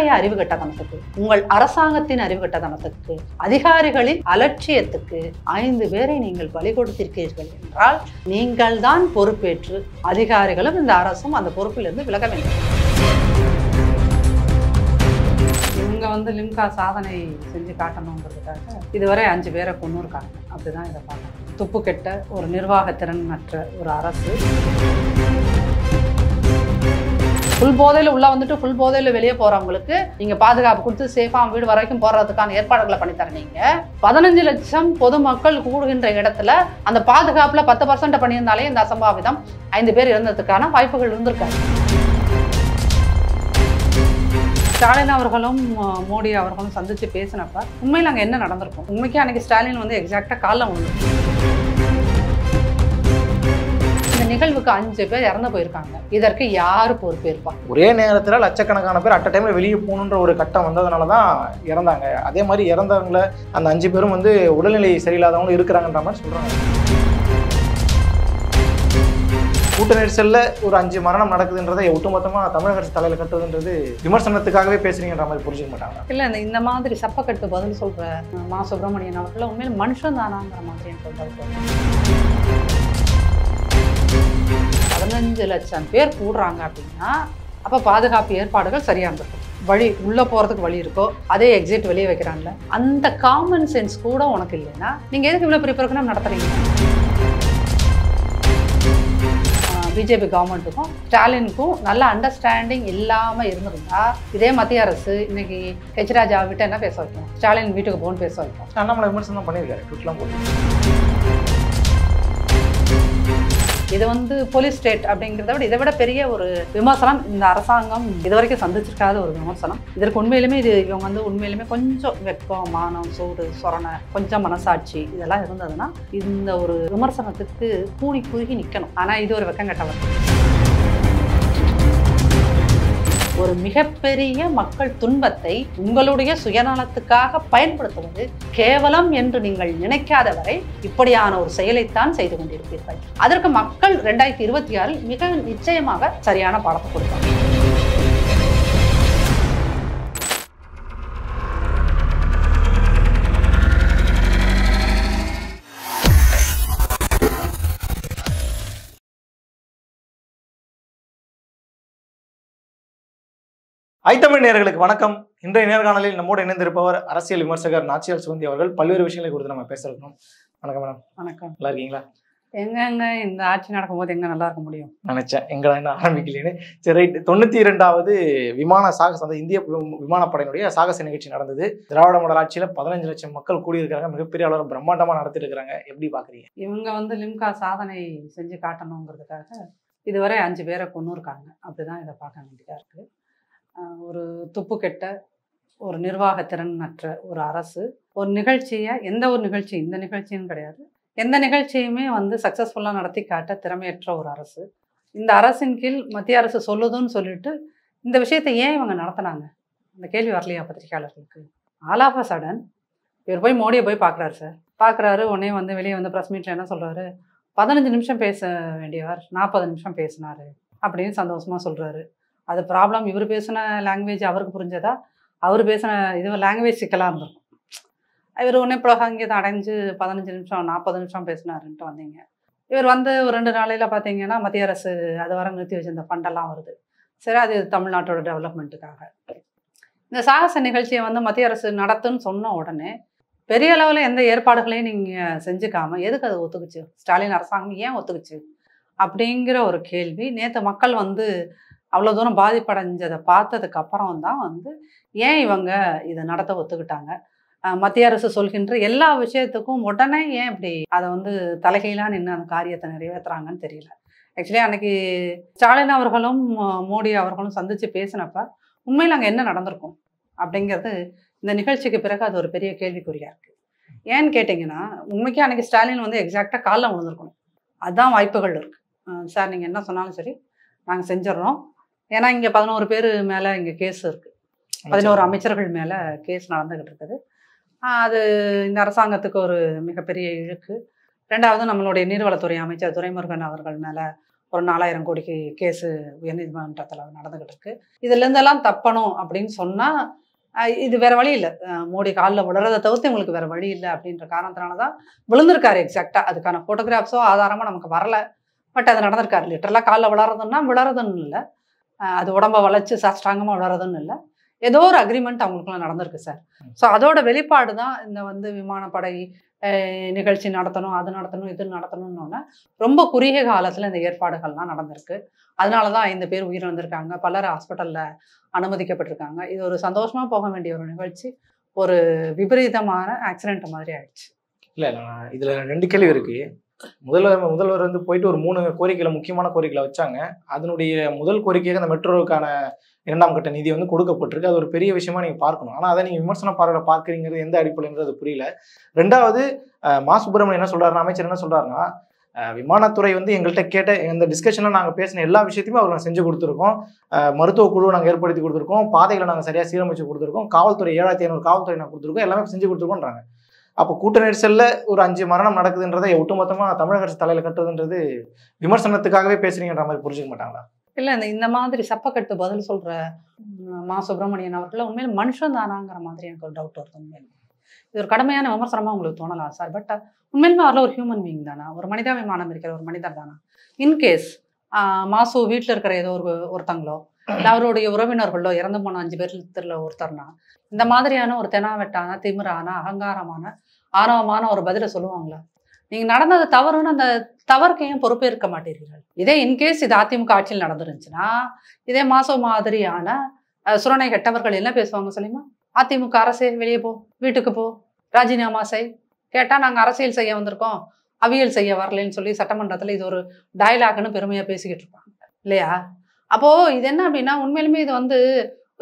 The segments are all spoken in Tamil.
உங்களுடைய அறிவு கட்டதனத்துக்கு உங்கள் அரசாங்கத்தின் அறிவு கட்டதனத்துக்கு அதிகாரிகளின் அலட்சியத்துக்கு ஐந்து பேரை நீங்கள் பலி கொடுத்திருக்கிறீர்கள் என்றால் நீங்கள் தான் பொறுப்பேற்று அதிகாரிகளும் இந்த அரசும் அந்த பொறுப்பிலிருந்து விலக வேண்டும் இவங்க வந்து லிம்கா சாதனை செஞ்சு காட்டணுங்கிறதுக்காக இதுவரை அஞ்சு பேரை கொண்டுருக்காங்க அப்படிதான் இதை பார்க்கணும் துப்பு கெட்ட ஒரு நிர்வாக திறன் ஒரு அரசு ஃபுல் போதையில் உள்ளே வந்துட்டு ஃபுல் போதையில் வெளியே போகிறவங்களுக்கு நீங்கள் பாதுகாப்பு கொடுத்து சேஃபாக வீடு வரைக்கும் போகிறதுக்கான ஏற்பாடுகளை பண்ணி பதினஞ்சு லட்சம் பொதுமக்கள் கூடுகின்ற இடத்துல அந்த பாதுகாப்பில் பத்து பர்சன்ட் பண்ணியிருந்தாலே இந்த அசம்பாவிதம் ஐந்து பேர் இருந்ததுக்கான வாய்ப்புகள் இருந்திருக்காங்க ஸ்டாலின் அவர்களும் மோடி அவர்களும் சந்தித்து பேசினப்ப உண்மையில் அங்கே என்ன நடந்திருக்கும் உண்மைக்கு அன்றைக்கி ஸ்டாலின் வந்து எக்ஸாக்டாக காலம் உண்டு அந்த நிகழ்வுக்கு அஞ்சு பேர் இறந்து போயிருக்காங்க இதற்கு யாரு பொறுப்பேற்பா ஒரே நேரத்தில் லட்சக்கணக்கான பேர் அட்ட டைம்ல வெளியே போகணுன்ற ஒரு கட்டம் வந்ததுனால தான் இறந்தாங்க அதே மாதிரி இறந்தவங்கள அந்த அஞ்சு பேரும் வந்து உடல்நிலை சரியில்லாதவங்களும் இருக்கிறாங்கன்ற மாதிரி சொல்றாங்க கூட்ட நெரிசலில் ஒரு அஞ்சு மரணம் நடக்குதுன்றதை ஒட்டுமொத்தமாக தமிழக அரசு தலையில் கட்டுறதுன்றது விமர்சனத்துக்காகவே பேசுறீங்கன்ற மாதிரி புரிஞ்சுக்க மாட்டாங்க இல்லை இந்த மாதிரி கட்டு பதில் சொல்ற மா சுப்பிரமணியன் அவர்கள் உண்மையில் மனுஷன் தானாங்கிற மாதிரி பதினஞ்சு லட்சம் பேர் கூடுறாங்க அப்படின்னா அப்போ பாதுகாப்பு ஏற்பாடுகள் சரியாக இருந்திருக்கும் வழி உள்ளே போகிறதுக்கு வழி இருக்கோ அதே எக்ஸிட் வெளியே வைக்கிறான்ல அந்த காமன் சென்ஸ் கூட உனக்கு இல்லைன்னா நீங்கள் எதுக்கு இவ்வளோ ப்ரிப்பேருக்குன்னு நடத்துறீங்க பிஜேபி கவர்மெண்ட்டுக்கும் ஸ்டாலினுக்கும் நல்ல அண்டர்ஸ்டாண்டிங் இல்லாமல் இருந்திருந்தா இதே மத்திய அரசு இன்னைக்கு ராஜா ஆகிட்ட என்ன பேச வைக்கும் ஸ்டாலின் வீட்டுக்கு போகணும்னு பேச வைக்கும் அண்ணாமலை விமர்சனம் பண்ணியிருக்காரு ட்விட்லாம் போட்டு இது வந்து போலீஸ் ஸ்டேட் அப்படிங்கிறத விட இதை விட பெரிய ஒரு விமர்சனம் இந்த அரசாங்கம் இதுவரைக்கும் சந்திச்சிருக்காத ஒரு விமர்சனம் இதற்கு உண்மையிலுமே இது இவங்க வந்து உண்மையிலுமே கொஞ்சம் வெப்பம் மானம் சூடு சொரணை கொஞ்சம் மனசாட்சி இதெல்லாம் இருந்ததுன்னா இந்த ஒரு விமர்சனத்துக்கு கூணி குறுகி நிற்கணும் ஆனால் இது ஒரு வெக்கம் கட்டவர் ஒரு மிகப்பெரிய மக்கள் துன்பத்தை உங்களுடைய சுயநலத்துக்காக பயன்படுத்துவது கேவலம் என்று நீங்கள் நினைக்காத வரை இப்படியான ஒரு செயலைத்தான் செய்து கொண்டிருப்பீர்கள் அதற்கு மக்கள் ரெண்டாயிரத்தி இருபத்தி ஆறில் மிக நிச்சயமாக சரியான பாடத்தை கொடுப்பாங்க ஐத்தமிழ் நேர்களுக்கு வணக்கம் இன்றைய நேர்காணலில் நம்மோடு இணைந்திருப்பவர் அரசியல் விமர்சகர் நாச்சியல் சுகந்தி அவர்கள் பல்வேறு விஷயங்களை குறித்து நம்ம பேச இருக்கணும் வணக்கம் மேடம் வணக்கம் நல்லா இருக்கீங்களா எங்க இந்த ஆட்சி நடக்கும் போது எங்க நல்லா இருக்க முடியும் நினைச்சேன் எங்களை என்ன ஆரம்பிக்கலன்னு சரி ரைட் தொண்ணூத்தி இரண்டாவது விமான சாகச அந்த இந்திய விமானப்படையினுடைய சாகச நிகழ்ச்சி நடந்தது திராவிட மாடல் ஆட்சியில பதினஞ்சு லட்சம் மக்கள் கூடியிருக்கிறாங்க மிகப்பெரிய அளவில் பிரம்மாண்டமா நடத்திட்டு இருக்கிறாங்க எப்படி பாக்குறீங்க இவங்க வந்து லிம்கா சாதனை செஞ்சு காட்டணுங்கிறதுக்காக இதுவரை அஞ்சு பேரை கொண்டு இருக்காங்க அப்படிதான் இதை பார்க்க வேண்டியதா இருக்கு ஒரு துப்புக்கெட்ட ஒரு நிர்வாகத்திறன் மற்ற ஒரு அரசு ஒரு நிகழ்ச்சியை எந்த ஒரு நிகழ்ச்சி இந்த நிகழ்ச்சின்னு கிடையாது எந்த நிகழ்ச்சியுமே வந்து சக்ஸஸ்ஃபுல்லாக நடத்தி காட்ட திறமையற்ற ஒரு அரசு இந்த அரசின் கீழ் மத்திய அரசு சொல்லுதுன்னு சொல்லிட்டு இந்த விஷயத்தை ஏன் இவங்க நடத்தினாங்க இந்த கேள்வி வரலையா பத்திரிகையாளர்களுக்கு ஆல் ஆஃப் அ சடன் இவர் போய் மோடியை போய் பார்க்குறாரு சார் பார்க்குறாரு உடனே வந்து வெளியே வந்து ப்ரெஸ் மீட்டில் என்ன சொல்கிறாரு பதினஞ்சு நிமிஷம் பேச வேண்டியவர் நாற்பது நிமிஷம் பேசினார் அப்படின்னு சந்தோஷமாக சொல்கிறாரு அது ப்ராப்ளம் இவர் பேசின லாங்குவேஜ் அவருக்கு புரிஞ்சதா அவர் பேசின இது லாங்குவேஜ் சிக்கலாக இருந்திருக்கும் இவர் உடனே புலகாங்கியத்தை அடைஞ்சு பதினஞ்சு நிமிஷம் நாற்பது நிமிஷம் பேசினாருன்ட்டு வந்தீங்க இவர் வந்து ஒரு ரெண்டு நாளையில் பார்த்தீங்கன்னா மத்திய அரசு அது வர நிறுத்தி வச்சிருந்த ஃபண்டெல்லாம் வருது சரி அது தமிழ்நாட்டோட டெவலப்மெண்ட்டுக்காக இந்த சாகச நிகழ்ச்சியை வந்து மத்திய அரசு நடத்துன்னு சொன்ன உடனே பெரிய அளவில் எந்த ஏற்பாடுகளையும் நீங்கள் செஞ்சுக்காமல் எதுக்கு அது ஒத்துக்குச்சு ஸ்டாலின் அரசாங்கம் ஏன் ஒத்துக்குச்சு அப்படிங்கிற ஒரு கேள்வி நேற்று மக்கள் வந்து அவ்வளோ தூரம் பாதிப்படைஞ்சதை பார்த்ததுக்கு அப்புறம் தான் வந்து ஏன் இவங்க இதை நடத்த ஒத்துக்கிட்டாங்க மத்திய அரசு சொல்கின்ற எல்லா விஷயத்துக்கும் உடனே ஏன் இப்படி அதை வந்து தலைகையிலாம் நின்று அந்த காரியத்தை நிறைவேற்றுறாங்கன்னு தெரியல ஆக்சுவலி அன்னைக்கு ஸ்டாலின் அவர்களும் மோடி அவர்களும் சந்தித்து பேசினப்ப உண்மையில் அங்கே என்ன நடந்திருக்கும் அப்படிங்கிறது இந்த நிகழ்ச்சிக்கு பிறகு அது ஒரு பெரிய கேள்விக்குறியாக இருக்குது ஏன்னு கேட்டிங்கன்னா உண்மைக்கே அன்றைக்கி ஸ்டாலின் வந்து எக்ஸாக்டாக காலில் விழுந்திருக்கணும் அதுதான் வாய்ப்புகள் இருக்குது சார் நீங்கள் என்ன சொன்னாலும் சரி நாங்கள் செஞ்சிடறோம் ஏன்னா இங்கே பதினோரு பேர் மேலே இங்கே கேஸ் இருக்குது பதினோரு அமைச்சர்கள் மேலே கேஸ் நடந்துக்கிட்டு இருக்குது அது இந்த அரசாங்கத்துக்கு ஒரு மிகப்பெரிய இழுக்கு ரெண்டாவது நம்மளுடைய நீர்வளத்துறை அமைச்சர் துரைமுருகன் அவர்கள் மேலே ஒரு நாலாயிரம் கோடிக்கு கேஸு உயர்நீதிமன்றத்தில் நடந்துக்கிட்டு இருக்கு இதுலேருந்தெல்லாம் தப்பணும் அப்படின்னு சொன்னால் இது வேற வழி இல்லை மோடி காலில் விழுறதை தவிர்த்து எங்களுக்கு வேற வழி இல்லை அப்படின்ற காரணத்தினால தான் விழுந்திருக்காரு எக்ஸாக்டாக அதுக்கான ஃபோட்டோகிராஃப்ஸோ ஆதாரமாக நமக்கு வரல பட் அது நடந்திருக்காரு லிட்டரலாக காலில் விளாடுறதுன்னா விளறதுன்னு இல்லை அது உடம்ப வளைச்சு சாஸ்ட்ராங்கமாக வளரதுன்னு இல்லை ஏதோ ஒரு அக்ரிமெண்ட் அவங்களுக்குலாம் நடந்திருக்கு சார் ஸோ அதோட வெளிப்பாடு தான் இந்த வந்து விமானப்படை நிகழ்ச்சி நடத்தணும் அது நடத்தணும் இது நடத்தணும்னு ரொம்ப குறுகிய காலத்தில் இந்த ஏற்பாடுகள்லாம் நடந்திருக்கு அதனால தான் ஐந்து பேர் உயிரிழந்திருக்காங்க பலர் ஹாஸ்பிட்டலில் அனுமதிக்கப்பட்டிருக்காங்க இது ஒரு சந்தோஷமாக போக வேண்டிய ஒரு நிகழ்ச்சி ஒரு விபரீதமான ஆக்சிடென்ட் மாதிரி ஆயிடுச்சு இல்லை இதில் ரெண்டு கேள்வி இருக்குது முதல்வர் முதல்வர் வந்து போயிட்டு ஒரு மூணு கோரிக்கைகளை முக்கியமான கோரிக்கைகளை வச்சாங்க அதனுடைய முதல் கோரிக்கையாக அந்த மெட்ரோவுக்கான இரண்டாம் கட்ட நிதி வந்து கொடுக்கப்பட்டிருக்கு அது ஒரு பெரிய விஷயமா நீங்க பார்க்கணும் ஆனா அதை நீங்க விமர்சனம் பார்வை பார்க்குறீங்கிறது எந்த அடிப்படைங்கிறது புரியல ரெண்டாவது மா சுப்பிரமணியம் என்ன சொல்றாரு அமைச்சர் என்ன சொல்றாருன்னா விமானத்துறை வந்து எங்கள்கிட்ட கேட்ட இந்த டிஸ்கஷனில் நாங்கள் பேசின எல்லா விஷயத்தையுமே அவர் செஞ்சு கொடுத்துருக்கோம் மருத்துவ குழு நாங்கள் ஏற்படுத்தி கொடுத்துருக்கோம் பாதைகளை நாங்கள் சரியாக சீரமைச்சு கொடுத்துருக்கோம் காவல்துறை ஏழாயிரத்தி ஐநூறு காவல்துறை நாங்கள் கொடுத்துருக்கோம் எல்லாமே செஞ்சு கொடுத்துருக்கோன்றாங்க அப்போ கூட்ட நெரிசலில் ஒரு அஞ்சு மரணம் நடக்குதுன்றதை ஒட்டுமொத்தமாக தமிழக அரசு தலையில் கட்டுறதுன்றது விமர்சனத்துக்காகவே பேசுறீங்கன்ற மாதிரி புரிஞ்சுக்க மாட்டாங்களா இல்லை இந்த இந்த மாதிரி சப்பக்கட்டு பதில் சொல்கிற மா சுப்பிரமணியன் அவர்கள் உண்மையில் மனுஷன் தானாங்கிற மாதிரி எனக்கு ஒரு டவுட் வருது உண்மையில் இது ஒரு கடமையான விமர்சனமாக உங்களுக்கு தோணலாம் சார் பட் uh, உண்மையிலுமே அவரில் ஒரு ஹியூமன் பீயிங் தானா ஒரு மனிதாபிமானம் இருக்கிற ஒரு மனிதர் தானா இன்கேஸ் மாசு வீட்டில் இருக்கிற ஏதோ ஒரு ஒருத்தங்களோ இல்லை அவருடைய உறவினர்களோ இறந்து போன அஞ்சு பேர் பேர்ல ஒருத்தர்னா இந்த மாதிரியான ஒரு தெனாவெட்டான திமிரான அகங்காரமான ஆணவமான ஒரு பதிலை சொல்லுவாங்களா நீங்க நடந்தது தவறுன்னு அந்த தவறுக்கு ஏன் பொறுப்பேற்க மாட்டீர்கள் இதே இன்கேஸ் இது அதிமுக ஆட்சியில் நடந்துருந்துச்சுன்னா இதே மாசம் மாதிரியான சுரணை கெட்டவர்கள் என்ன பேசுவாங்க சொல்லிமா அதிமுக அரசே வெளியே போ வீட்டுக்கு போ ராஜினாமா செய் கேட்டா நாங்க அரசியல் செய்ய வந்திருக்கோம் அவியல் செய்ய வரலன்னு சொல்லி சட்டமன்றத்துல இது ஒரு டயலாக்னு பெருமையா பேசிக்கிட்டு இருப்பாங்க இல்லையா அப்போ இது என்ன அப்படின்னா உண்மையிலுமே இது வந்து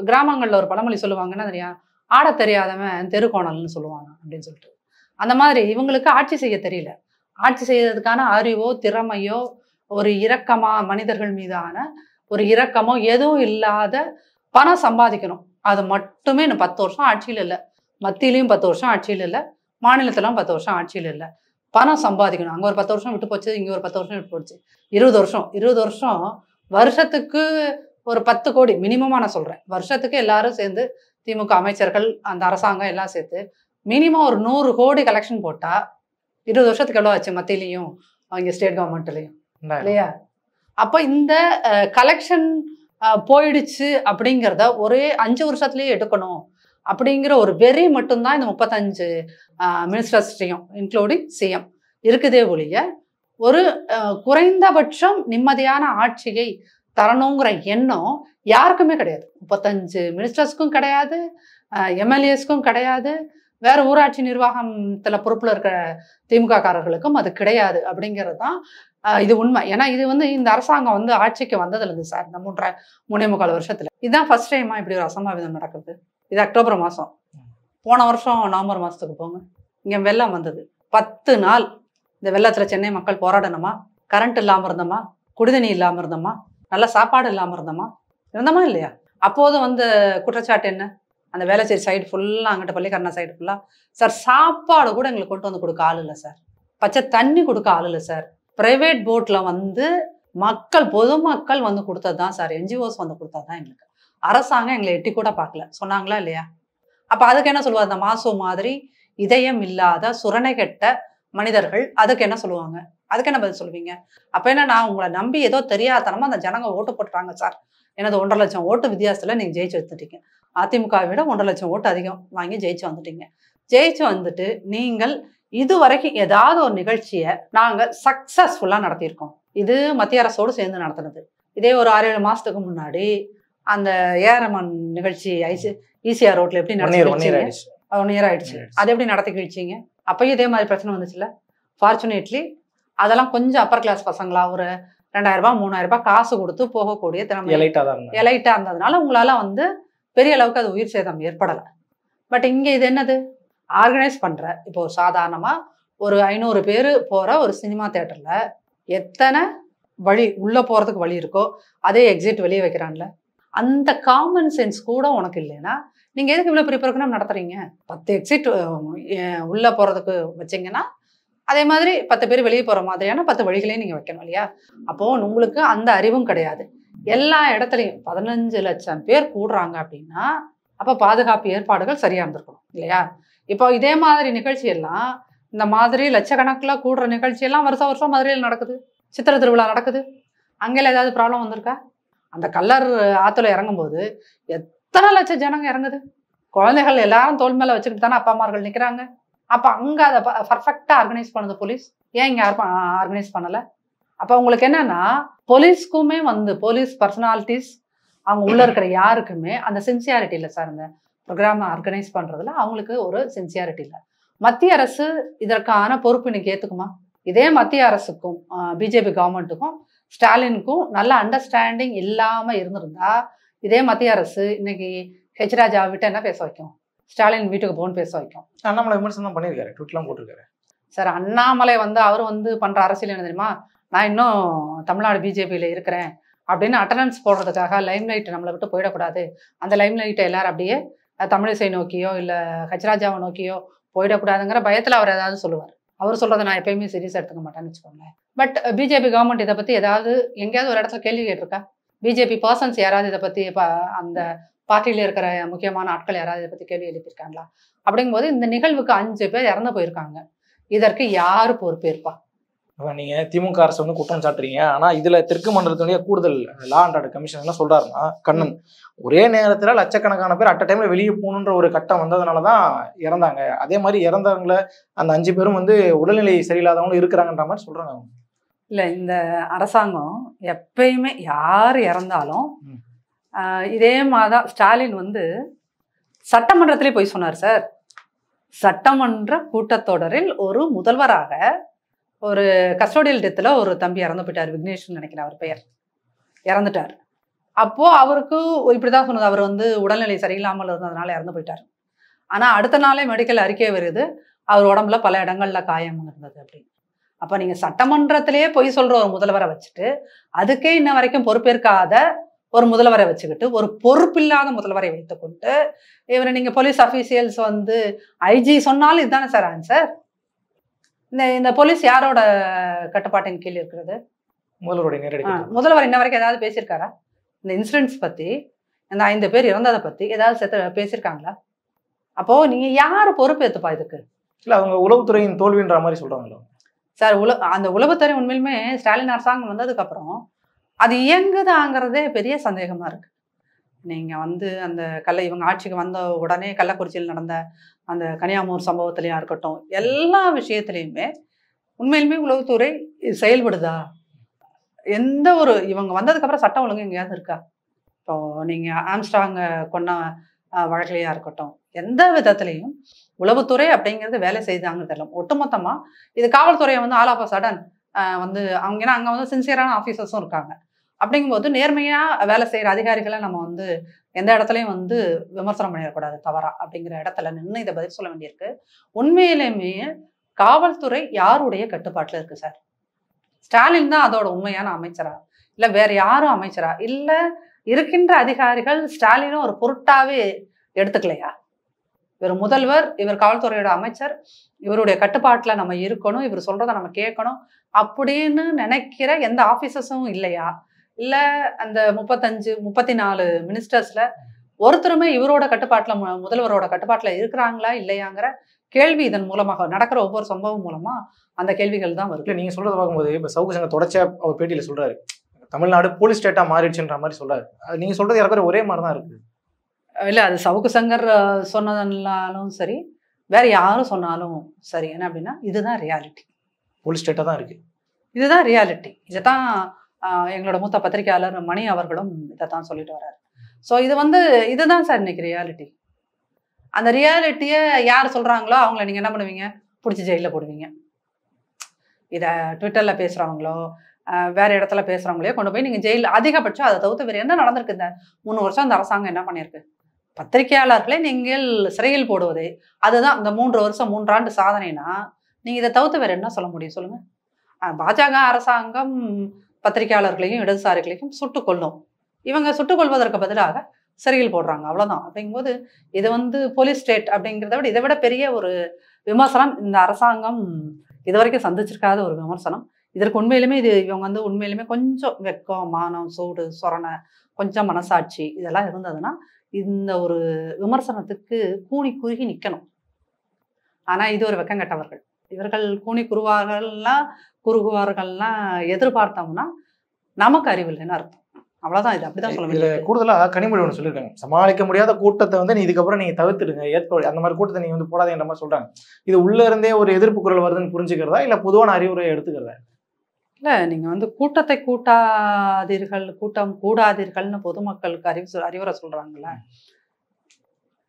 கிராமங்கள்ல ஒரு பழமொழி சொல்லுவாங்கன்னா தெரியா ஆட தெரியாதவன் தெருக்கோணல்னு சொல்லுவாங்க அப்படின்னு சொல்லிட்டு அந்த மாதிரி இவங்களுக்கு ஆட்சி செய்ய தெரியல ஆட்சி செய்யறதுக்கான அறிவோ திறமையோ ஒரு இரக்கமா மனிதர்கள் மீதான ஒரு இரக்கமோ எதுவும் இல்லாத பணம் சம்பாதிக்கணும் அது மட்டுமே இன்னும் பத்து வருஷம் ஆட்சியில் இல்லை மத்தியிலையும் பத்து வருஷம் ஆட்சியில் இல்லை மாநிலத்திலும் பத்து வருஷம் ஆட்சியில் இல்லை பணம் சம்பாதிக்கணும் அங்கே ஒரு பத்து வருஷம் விட்டு போச்சு இங்கே ஒரு பத்து வருஷம் விட்டு போச்சு இருபது வருஷம் இருபது வருஷம் வருஷத்துக்கு ஒரு பத்து கோடி மினிமமாக நான் சொல்கிறேன் வருஷத்துக்கு எல்லாரும் சேர்ந்து திமுக அமைச்சர்கள் அந்த அரசாங்கம் எல்லாம் சேர்த்து மினிமம் ஒரு நூறு கோடி கலெக்ஷன் போட்டால் இருபது வருஷத்துக்கு எவ்வளோ ஆச்சு மத்தியிலையும் அவங்க ஸ்டேட் கவர்மெண்ட்லையும் இல்லையா அப்போ இந்த கலெக்ஷன் போயிடுச்சு அப்படிங்கிறத ஒரே அஞ்சு வருஷத்துலேயே எடுக்கணும் அப்படிங்கிற ஒரு வெறி மட்டும்தான் இந்த முப்பத்தஞ்சு மினிஸ்டர்ஸ்டையும் இன்க்ளூடிங் சிஎம் இருக்குதே ஒழிய ஒரு குறைந்தபட்சம் நிம்மதியான ஆட்சியை தரணுங்கிற எண்ணம் யாருக்குமே கிடையாது முப்பத்தஞ்சு மினிஸ்டர்ஸ்க்கும் கிடையாது எம்எல்ஏஸ்க்கும் கிடையாது வேற ஊராட்சி நிர்வாகத்தில் பொறுப்பில் இருக்கிற திமுக காரர்களுக்கும் அது கிடையாது அப்படிங்கிறது தான் இது உண்மை ஏன்னா இது வந்து இந்த அரசாங்கம் வந்து ஆட்சிக்கு வந்ததுலேருந்து சார் இந்த மூன்றரை மூணே முக்கால் வருஷத்தில் இதுதான் ஃபர்ஸ்ட் டைமா இப்படி ஒரு அசம்பாவிதம் நடக்குது இது அக்டோபர் மாதம் போன வருஷம் நவம்பர் மாதத்துக்கு போங்க இங்கே வெள்ளம் வந்தது பத்து நாள் இந்த வெள்ளத்தில் சென்னை மக்கள் போராடணுமா கரண்ட் இல்லாமல் இருந்தோமா குடிதண்ணி இல்லாமல் இருந்தோமா நல்ல சாப்பாடு இல்லாமல் இருந்தோமா இருந்தோமா இல்லையா அப்போது வந்து குற்றச்சாட்டு என்ன அந்த வேலை செய்ய சைடு ஃபுல்லாக அங்கிட்ட பள்ளிக்கரணா சைடு ஃபுல்லாக சார் சாப்பாடு கூட எங்களுக்கு கொண்டு வந்து கொடுக்க ஆள் இல்லை சார் பச்சை தண்ணி கொடுக்க ஆள் இல்லை சார் ப்ரைவேட் போட்டில் வந்து மக்கள் பொதுமக்கள் வந்து கொடுத்தது தான் சார் என்ஜிஓஸ் வந்து கொடுத்தது தான் எங்களுக்கு அரசாங்கம் எங்களை எட்டி கூட பார்க்கல சொன்னாங்களா இல்லையா அப்போ அதுக்கு என்ன சொல்லுவார் அந்த மாசோ மாதிரி இதயம் இல்லாத சுரணை கெட்ட மனிதர்கள் அதுக்கு என்ன சொல்லுவாங்க அதுக்கு என்ன பதில் சொல்லுவீங்க அப்ப என்ன நான் உங்களை நம்பி ஏதோ தெரியாதனமா அந்த ஜனங்க ஓட்டு போட்டுறாங்க சார் எனது ஒன்றரை லட்சம் ஓட்டு வித்தியாசத்துல நீங்க ஜெயிச்சு வந்துட்டீங்க அதிமுகவை விட ஒன்றரை லட்சம் ஓட்டு அதிகம் வாங்கி ஜெயிச்சு வந்துட்டீங்க ஜெயிச்சு வந்துட்டு நீங்கள் இது வரைக்கும் ஏதாவது ஒரு நிகழ்ச்சியை நாங்கள் சக்சஸ்ஃபுல்லாக நடத்தியிருக்கோம் இது மத்திய அரசோடு சேர்ந்து நடத்துனது இதே ஒரு ஆறு ஏழு மாதத்துக்கு முன்னாடி அந்த ஏரமன் நிகழ்ச்சி ஐசி ஈசிஆர் ரோட்டில் எப்படி நடத்தி ஒன் இயர் ஆயிடுச்சு அது எப்படி நடத்தி கழிச்சிங்க அப்பயும் இதே மாதிரி பிரச்சனை வந்துச்சுல்ல ஃபார்ச்சுனேட்லி அதெல்லாம் கொஞ்சம் அப்பர் கிளாஸ் பசங்களா ஒரு ரெண்டாயிரம் ரூபாய் மூணாயிரம் ரூபாய் காசு கொடுத்து போகக்கூடிய திறமை எலைட்டா இருந்ததுனால உங்களால வந்து பெரிய அளவுக்கு அது உயிர் சேதம் ஏற்படலை பட் இங்கே இது என்னது ஆர்கனைஸ் பண்ற இப்போ ஒரு சாதாரணமா ஒரு ஐநூறு பேர் போற ஒரு சினிமா தேட்டர்ல எத்தனை வழி உள்ள போறதுக்கு வழி இருக்கோ அதே எக்ஸிட் வெளியே வைக்கிறான்ல அந்த காமன் சென்ஸ் கூட உனக்கு இல்லைன்னா நீங்கள் எதுக்கு இவ்வளோ பெரிய ப்ரோக்ராம் நடத்துகிறீங்க பத்து எக்ஸிட் உள்ளே போகிறதுக்கு வச்சிங்கன்னா அதே மாதிரி பத்து பேர் வெளியே போகிற மாதிரியான பத்து வழிகளையும் நீங்கள் வைக்கணும் இல்லையா அப்போது உங்களுக்கு அந்த அறிவும் கிடையாது எல்லா இடத்துலையும் பதினஞ்சு லட்சம் பேர் கூடுறாங்க அப்படின்னா அப்போ பாதுகாப்பு ஏற்பாடுகள் சரியாக இருந்திருக்கணும் இல்லையா இப்போ இதே மாதிரி நிகழ்ச்சியெல்லாம் இந்த மாதிரி லட்சக்கணக்கில் கூடுற நிகழ்ச்சியெல்லாம் வருஷம் வருஷம் மதுரையில் நடக்குது சித்திர திருவிழா நடக்குது அங்கேயில் ஏதாவது ப்ராப்ளம் வந்திருக்கா அந்த கல்லர் ஆற்றுல இறங்கும்போது எத் எத்தனை லட்சம் ஜனங்க இறங்குது குழந்தைகள் எல்லாரும் தோல் மேல வச்சுக்கிட்டு தானே அப்பா அம்மார்கள் நிக்கிறாங்க அப்ப அங்க அதை பர்ஃபெக்டா ஆர்கனைஸ் பண்ணுது போலீஸ் ஏன் இங்க யாரும் ஆர்கனைஸ் பண்ணல அப்ப உங்களுக்கு என்னன்னா போலீஸ்க்குமே வந்து போலீஸ் பர்சனாலிட்டிஸ் அவங்க உள்ள இருக்கிற யாருக்குமே அந்த சின்சியாரிட்டி இல்லை சார் இந்த ப்ரோக்ராம் ஆர்கனைஸ் பண்றதுல அவங்களுக்கு ஒரு சின்சியாரிட்டி இல்லை மத்திய அரசு இதற்கான பொறுப்பு இன்னைக்கு ஏத்துக்குமா இதே மத்திய அரசுக்கும் பிஜேபி கவர்மெண்ட்டுக்கும் ஸ்டாலினுக்கும் நல்ல அண்டர்ஸ்டாண்டிங் இல்லாம இருந்திருந்தா இதே மத்திய அரசு இன்னைக்கு ஹெச் ராஜா விட்டு என்ன பேச வைக்கும் ஸ்டாலின் வீட்டுக்கு போகணும்னு பேச வைக்கும் அண்ணாமலை விமர்சனம் தான் பண்ணியிருக்காரு ட்விட்லாம் போட்டிருக்காரு சார் அண்ணாமலை வந்து அவர் வந்து பண்ணுற அரசியல் என்ன தெரியுமா நான் இன்னும் தமிழ்நாடு பிஜேபியில் இருக்கிறேன் அப்படின்னு அட்டண்டன்ஸ் போடுறதுக்காக லைம் லைம்லைட் நம்மளை விட்டு போயிடக்கூடாது அந்த லைம் லைட்டை எல்லாரும் அப்படியே தமிழிசை நோக்கியோ இல்லை ஹஜ்ராஜாவை நோக்கியோ போயிடக்கூடாதுங்கிற பயத்தில் அவர் ஏதாவது சொல்லுவார் அவர் சொல்கிறத நான் எப்பயுமே சீரியஸ் எடுத்துக்க மாட்டேன்னு வச்சுக்கோங்களேன் பட் பிஜேபி கவர்மெண்ட் இதை பற்றி ஏதாவது எங்கேயாவது ஒரு இடத்துல கேள்வி கேட்டிருக்கா பிஜேபி பர்சன்ஸ் யாராவது இதை பற்றி அந்த பார்ட்டியில் இருக்கிற முக்கியமான ஆட்கள் யாராவது இதை பற்றி கேள்வி எழுப்பியிருக்காங்களா அப்படிங்கும்போது இந்த நிகழ்வுக்கு அஞ்சு பேர் இறந்து போயிருக்காங்க இதற்கு யார் பொறுப்பேற்பா நீங்க திமுக அரசு வந்து குற்றம் சாட்டுறீங்க ஆனா இதுல தெற்கு மண்டலத்தினுடைய கூடுதல் லா அண்ட் ஆர்டர் கமிஷன் என்ன சொல்றாருன்னா கண்ணன் ஒரே நேரத்துல லட்சக்கணக்கான பேர் அட்ட டைம்ல வெளியே போகணுன்ற ஒரு கட்டம் வந்ததுனாலதான் இறந்தாங்க அதே மாதிரி இறந்தவங்கள அந்த அஞ்சு பேரும் வந்து உடல்நிலை சரியில்லாதவங்களும் இருக்கிறாங்கன்ற மாதிரி சொல்றாங்க அவங்க இல்லை இந்த அரசாங்கம் எப்பயுமே யார் இறந்தாலும் இதே மாதிரி ஸ்டாலின் வந்து சட்டமன்றத்திலே போய் சொன்னார் சார் சட்டமன்ற கூட்டத்தொடரில் ஒரு முதல்வராக ஒரு கஸ்டோடியல் டெத்தில் ஒரு தம்பி இறந்து போயிட்டார் விக்னேஷ்னு நினைக்கிறேன் அவர் பெயர் இறந்துட்டார் அப்போது அவருக்கு இப்படிதான் சொன்னது அவர் வந்து உடல்நிலை சரியில்லாமல் இருந்ததுனால இறந்து போயிட்டார் ஆனால் அடுத்த நாளே மெடிக்கல் அறிக்கை வருது அவர் உடம்புல பல இடங்களில் காயம் இருந்தது அப்படின்னு அப்போ நீங்கள் சட்டமன்றத்திலேயே பொய் சொல்கிற ஒரு முதல்வரை வச்சுட்டு அதுக்கே இன்ன வரைக்கும் பொறுப்பேற்காத ஒரு முதல்வரை வச்சுக்கிட்டு ஒரு பொறுப்பில்லாத முதல்வரை வைத்துக்கொண்டு இவரை நீங்கள் போலீஸ் அஃபீஷியல்ஸ் வந்து ஐஜி சொன்னாலும் இதுதானே சார் ஆன்சர் இந்த இந்த போலீஸ் யாரோட கட்டுப்பாட்டின் கீழ் இருக்கிறது முதல்வருடைய முதல்வர் இன்ன வரைக்கும் ஏதாவது பேசியிருக்காரா இந்த இன்சிடென்ட்ஸ் பற்றி இந்த ஐந்து பேர் இறந்ததை பற்றி ஏதாவது செத்து பேசியிருக்காங்களா அப்போது நீங்கள் யார் பொறுப்பேற்றுப்பா இதுக்கு இல்லை அவங்க உளவுத்துறையின் தோல்வின்ற மாதிரி சொல்கிறாங்களோ சார் உல அந்த உளவுத்துறை உண்மையிலுமே ஸ்டாலின் அரசாங்கம் வந்ததுக்கப்புறம் அது இயங்குதாங்கிறதே பெரிய சந்தேகமாக இருக்குது நீங்கள் வந்து அந்த கல்லை இவங்க ஆட்சிக்கு வந்த உடனே கள்ளக்குறிச்சியில் நடந்த அந்த கனியாமூர் சம்பவத்துலையாக இருக்கட்டும் எல்லா விஷயத்துலையுமே உண்மையிலுமே உளவுத்துறை செயல்படுதா எந்த ஒரு இவங்க வந்ததுக்கப்புறம் சட்டம் ஒழுங்கு எங்கேயாவது இருக்கா இப்போது நீங்கள் ஆம்ஸ்டாங்கை கொன்ன வழக்கிலையாக இருக்கட்டும் எந்த விதத்துலேயும் உளவுத்துறை அப்படிங்கிறது வேலை செய்தாங்க தெரியல ஒட்டுமொத்தமாக இது காவல்துறையை வந்து ஆல் ஆஃப் அ சடன் வந்து அவங்க அங்கே வந்து சின்சியரான ஆஃபீஸர்ஸும் இருக்காங்க அப்படிங்கும்போது நேர்மையாக வேலை செய்கிற அதிகாரிகளை நம்ம வந்து எந்த இடத்துலையும் வந்து விமர்சனம் பண்ணிடக்கூடாது தவறா அப்படிங்கிற இடத்துல நின்று இதை பதில் சொல்ல வேண்டியிருக்கு உண்மையிலுமே காவல்துறை யாருடைய கட்டுப்பாட்டில் இருக்குது சார் ஸ்டாலின் தான் அதோட உண்மையான அமைச்சரா இல்லை வேற யாரும் அமைச்சரா இல்லை இருக்கின்ற அதிகாரிகள் ஸ்டாலினும் ஒரு பொருட்டாவே எடுத்துக்கலையா இவர் முதல்வர் இவர் காவல்துறையோட அமைச்சர் இவருடைய கட்டுப்பாட்டில் நம்ம இருக்கணும் இவர் சொல்றதை நம்ம கேட்கணும் அப்படின்னு நினைக்கிற எந்த ஆபீசர்ஸும் இல்லையா இல்லை அந்த முப்பத்தஞ்சு முப்பத்தி நாலு மினிஸ்டர்ஸ்ல ஒருத்தருமே இவரோட கட்டுப்பாட்டில் முதல்வரோட கட்டுப்பாட்டில் இருக்கிறாங்களா இல்லையாங்கிற கேள்வி இதன் மூலமாக நடக்கிற ஒவ்வொரு சம்பவம் மூலமா அந்த கேள்விகள் தான் வருது நீங்க சொல்றத பார்க்கும்போது இப்ப சவுக்கு சங்க தொடர்ச்சியாக அவர் பேட்டியில் சொல்றாரு தமிழ்நாடு போலீஸ் ஸ்டேட்டா மாறிடுச்சுன்ற மாதிரி சொல்றாரு நீங்க சொல்றது யாரும் ஒரே மாதிரி தான் இல்லை அது சவுக்கு சங்கர் சொன்னதுனாலும் சரி வேற யாரும் சொன்னாலும் சரி என்ன அப்படின்னா இதுதான் ரியாலிட்டி போலீஸ் ஸ்டேட்டாக தான் இருக்குது இதுதான் ரியாலிட்டி இதை தான் எங்களோட மூத்த பத்திரிகையாளர் மணி அவர்களும் இதை தான் சொல்லிட்டு வர்றாரு ஸோ இது வந்து இதுதான் சார் இன்னைக்கு ரியாலிட்டி அந்த ரியாலிட்டியை யார் சொல்கிறாங்களோ அவங்கள நீங்கள் என்ன பண்ணுவீங்க பிடிச்சி ஜெயிலில் போடுவீங்க இதை ட்விட்டரில் பேசுகிறவங்களோ வேறு இடத்துல பேசுகிறவங்களே கொண்டு போய் நீங்கள் ஜெயிலில் அதிகபட்சம் அதை தவிர்த்து வேறு என்ன நடந்திருக்கு இந்த மூணு வருஷம் அந்த அரசாங்கம் என்ன பண்ணியிருக்கு பத்திரிகையாளர்களை நீங்கள் சிறையில் போடுவது அதுதான் இந்த மூன்று வருஷம் மூன்றாண்டு சாதனைனா நீங்கள் இதை தவிர்த்து வேறு என்ன சொல்ல முடியும் சொல்லுங்கள் பாஜக அரசாங்கம் பத்திரிகையாளர்களையும் இடதுசாரிகளையும் சுட்டுக் கொள்ளும் இவங்க சுட்டுக் கொள்வதற்கு பதிலாக சிறையில் போடுறாங்க அவ்வளோதான் அப்படிங்கும்போது இது வந்து போலீஸ் ஸ்டேட் அப்படிங்கிறத விட இதை விட பெரிய ஒரு விமர்சனம் இந்த அரசாங்கம் இது வரைக்கும் சந்திச்சிருக்காத ஒரு விமர்சனம் இதற்கு உண்மையிலுமே இது இவங்க வந்து உண்மையிலுமே கொஞ்சம் வெக்கம் மானம் சூடு சொரண கொஞ்சம் மனசாட்சி இதெல்லாம் இருந்ததுன்னா இந்த ஒரு விமர்சனத்துக்கு கூணி குறுகி நிற்கணும் ஆனால் இது ஒரு வெக்கம் கெட்டவர்கள் இவர்கள் கூணி குருவார்கள்லாம் குறுகுவார்கள்லாம் எதிர்பார்த்தோம்னா நமக்கு அறிவு அறிவில்லைன்னு அர்த்தம் அவ்வளோதான் இது அப்படிதான் சொல்ல கூடுதலாக கனிமொழி ஒன்று சொல்லியிருக்காங்க சமாளிக்க முடியாத கூட்டத்தை வந்து இதுக்கப்புறம் நீங்கள் தவிர்த்துடுங்க ஏற்பாடு அந்த மாதிரி கூட்டத்தை நீங்கள் வந்து போடாதீங்க மாதிரி சொல்றாங்க இது உள்ள இருந்தே ஒரு எதிர்ப்பு குரல் வருதுன்னு புரிஞ்சுக்கிறதா இல்லை பொதுவான அறிவுரையை எடுத்துக்கிறதா இல்லை நீங்கள் வந்து கூட்டத்தை கூட்டாதீர்கள் கூட்டம் கூடாதீர்கள்னு பொதுமக்களுக்கு அறிவு அறிவுரை சொல்கிறாங்களே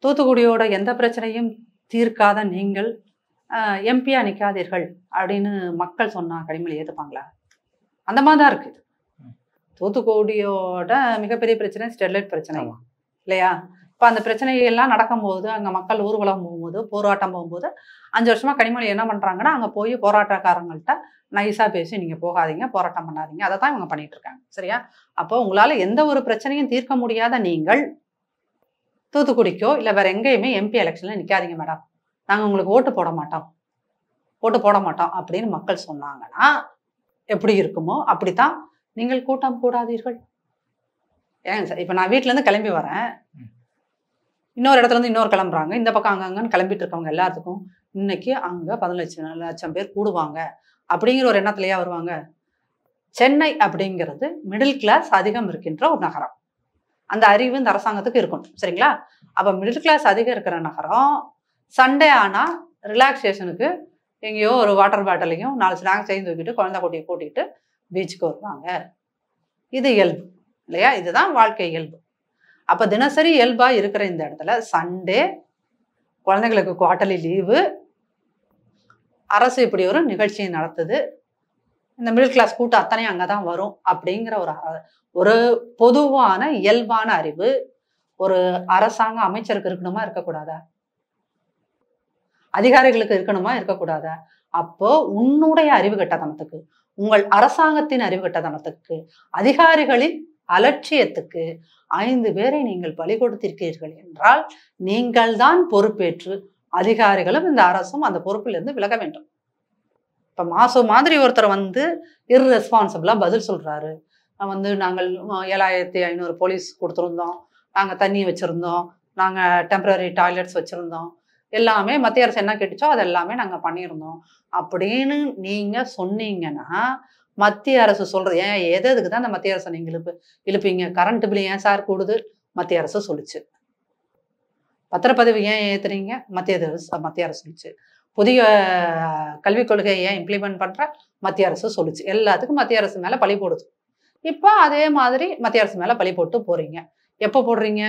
தூத்துக்குடியோட எந்த பிரச்சனையும் தீர்க்காத நீங்கள் எம்பியாக நிற்காதீர்கள் அப்படின்னு மக்கள் சொன்னால் கடிமையில் ஏற்றுப்பாங்களா அந்த மாதிரி தான் இருக்குது தூத்துக்குடியோட மிகப்பெரிய பிரச்சனை ஸ்டெர்லைட் பிரச்சனை இல்லையா இப்போ அந்த பிரச்சனையெல்லாம் நடக்கும்போது அங்கே மக்கள் ஊர்வலம் போகும்போது போராட்டம் போகும்போது அஞ்சு வருஷமாக கனிமொழி என்ன பண்ணுறாங்கன்னா அங்கே போய் போராட்டக்காரங்கள்ட்ட நைஸாக பேசி நீங்கள் போகாதீங்க போராட்டம் பண்ணாதீங்க அதை தான் இவங்க பண்ணிட்டு இருக்காங்க சரியா அப்போ உங்களால் எந்த ஒரு பிரச்சனையும் தீர்க்க முடியாத நீங்கள் தூத்துக்குடிக்கோ இல்லை வேற எங்கேயுமே எம்பி எலெக்ஷனில் நிற்காதீங்க மேடம் நாங்கள் உங்களுக்கு ஓட்டு போட மாட்டோம் ஓட்டு போட மாட்டோம் அப்படின்னு மக்கள் சொன்னாங்கன்னா எப்படி இருக்குமோ அப்படித்தான் நீங்கள் கூட்டம் கூடாதீர்கள் ஏங்க சார் இப்போ நான் வீட்டிலேருந்து கிளம்பி வரேன் இன்னொரு இடத்துல இருந்து இன்னொரு கிளம்புறாங்க இந்த பக்கம் அங்கங்கன்னு கிளம்பிட்டு இருக்கவங்க எல்லாத்துக்கும் இன்னைக்கு அங்கே பதினஞ்சு லட்சம் பேர் கூடுவாங்க அப்படிங்கிற ஒரு எண்ணத்துலயா வருவாங்க சென்னை அப்படிங்கிறது மிடில் கிளாஸ் அதிகம் இருக்கின்ற ஒரு நகரம் அந்த அறிவு இந்த அரசாங்கத்துக்கு இருக்கணும் சரிங்களா அப்போ மிடில் கிளாஸ் அதிகம் இருக்கிற நகரம் சண்டே ஆனால் ரிலாக்ஸேஷனுக்கு எங்கேயோ ஒரு வாட்டர் பாட்டிலையும் நாலு ஸ்நாக்ஸ் செய்து தூக்கிட்டு குழந்தை கூட்டியை கூட்டிகிட்டு பீச்சுக்கு வருவாங்க இது இயல்பு இல்லையா இதுதான் வாழ்க்கை இயல்பு அப்போ தினசரி இயல்பாக இருக்கிற இந்த இடத்துல சண்டே குழந்தைங்களுக்கு குவார்டர்லி லீவு அரசு இப்படி ஒரு நிகழ்ச்சியை நடத்துது இந்த மிடில் கிளாஸ் கூட்டம் அத்தனையும் அங்கே தான் வரும் அப்படிங்கிற ஒரு ஒரு பொதுவான இயல்பான அறிவு ஒரு அரசாங்க அமைச்சருக்கு இருக்கணுமா இருக்கக்கூடாதா அதிகாரிகளுக்கு இருக்கணுமா இருக்கக்கூடாதா அப்போ உன்னுடைய அறிவு கட்டதனத்துக்கு உங்கள் அரசாங்கத்தின் அறிவு கட்டதனத்துக்கு அதிகாரிகளின் அலட்சியத்துக்கு ஐந்து பேரை நீங்கள் பலி கொடுத்திருக்கிறீர்கள் என்றால் நீங்கள் தான் பொறுப்பேற்று அதிகாரிகளும் இந்த அரசும் அந்த பொறுப்பிலிருந்து விலக வேண்டும் இப்போ மாசோ மாதிரி ஒருத்தர் வந்து இர்ரெஸ்பான்சிபிளா பதில் சொல்கிறாரு வந்து நாங்கள் ஏழாயிரத்தி ஐநூறு போலீஸ் கொடுத்துருந்தோம் நாங்கள் தண்ணி வச்சுருந்தோம் நாங்கள் டெம்பரரி டாய்லெட்ஸ் வச்சுருந்தோம் எல்லாமே மத்திய அரசு என்ன கேட்டுச்சோ அது எல்லாமே நாங்கள் பண்ணியிருந்தோம் அப்படின்னு நீங்கள் சொன்னீங்கன்னா மத்திய அரசு சொல்றது ஏன் எது அதுக்கு தான் அந்த மத்திய அரசு நீங்கள் இழுப்பு இழுப்பீங்க கரண்ட் பில் ஏன் சார் கூடுது மத்திய அரசு சொல்லிச்சு பத்திரப்பதிவு ஏன் ஏற்றுறீங்க மத்திய அரசு மத்திய அரசு சொல்லிச்சு புதிய கல்விக் கொள்கையை ஏன் இம்ப்ளிமெண்ட் பண்ணுற மத்திய அரசு சொல்லிச்சு எல்லாத்துக்கும் மத்திய அரசு மேலே பழி போடுது இப்போ அதே மாதிரி மத்திய அரசு மேலே பழி போட்டு போகிறீங்க எப்போ போடுறீங்க